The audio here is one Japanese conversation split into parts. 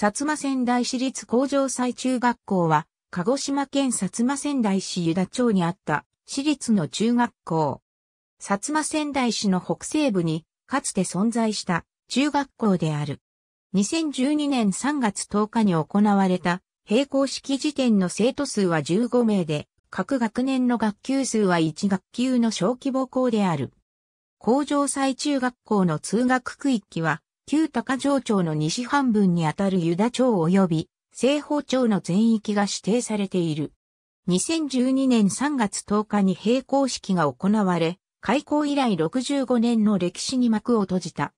薩摩仙台市立工場最中学校は、鹿児島県薩摩仙台市湯田町にあった市立の中学校。薩摩仙台市の北西部に、かつて存在した中学校である。2012年3月10日に行われた並行式時点の生徒数は15名で、各学年の学級数は1学級の小規模校である。工場最中学校の通学区域は、旧高城町の西半分にあたるユダ町及び西方町の全域が指定されている。2012年3月10日に閉校式が行われ、開校以来65年の歴史に幕を閉じた。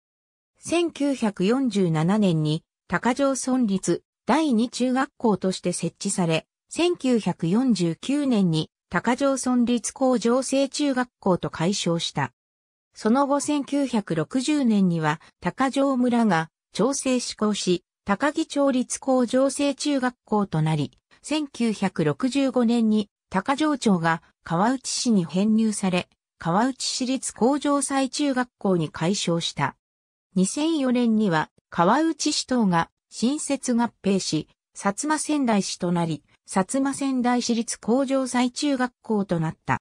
1947年に高城村立第2中学校として設置され、1949年に高城村立工場生中学校と解消した。その後1960年には高城村が調整施行し、高木町立工場制中学校となり、1965年に高城町が川内市に編入され、川内市立工場再中学校に改称した。2004年には川内市等が新設合併し、薩摩仙台市となり、薩摩仙台市立工場再中学校となった。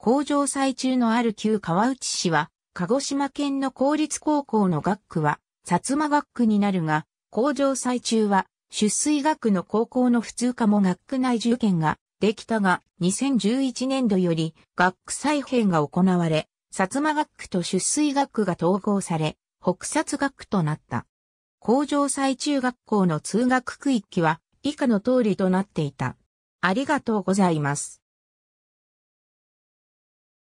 工場祭中のある旧川内市は、鹿児島県の公立高校の学区は、薩摩学区になるが、工場祭中は、出水学区の高校の普通科も学区内受験ができたが、2011年度より学区再編が行われ、薩摩学区と出水学区が統合され、北薩学区となった。工場祭中学校の通学区域は以下の通りとなっていた。ありがとうございます。